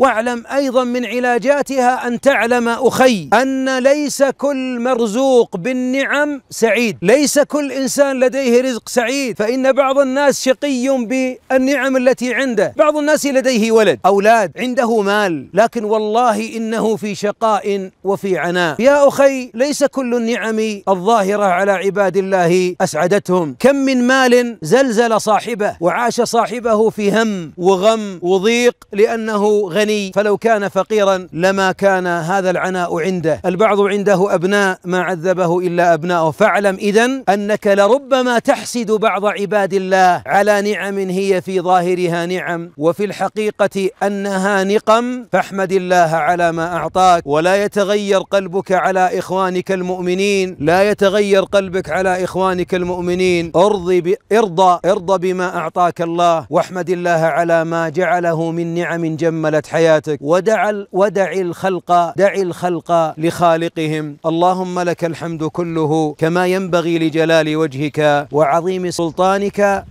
واعلم أيضا من علاجاتها أن تعلم أخي أن ليس كل مرزوق بالنعم سعيد ليس كل إنسان لديه رزق سعيد فإن بعض الناس شقي بالنعم التي عنده بعض الناس لديه ولد أولاد عنده مال لكن والله إنه في شقاء وفي عناء يا أخي ليس كل النعم الظاهرة على عباد الله أسعدتهم كم من مال زلزل صاحبه وعاش صاحبه في هم وغم وضيق لأنه غني الغني فلو كان فقيرا لما كان هذا العناء عنده البعض عنده أبناء ما عذبه إلا أبناؤه فاعلم إذا أنك لربما تحسد بعض عباد الله على نعم هي في ظاهرها نعم وفي الحقيقة أنها نقم فاحمد الله على ما أعطاك ولا يتغير قلبك على إخوانك المؤمنين لا يتغير قلبك على إخوانك المؤمنين ارضي ب... ارضى ارضى بما أعطاك الله واحمد الله على ما جعله من نعم جملت حياتك حياتك ودع ودع الخلق دع الخلق لخالقهم اللهم لك الحمد كله كما ينبغي لجلال وجهك وعظيم سلطانك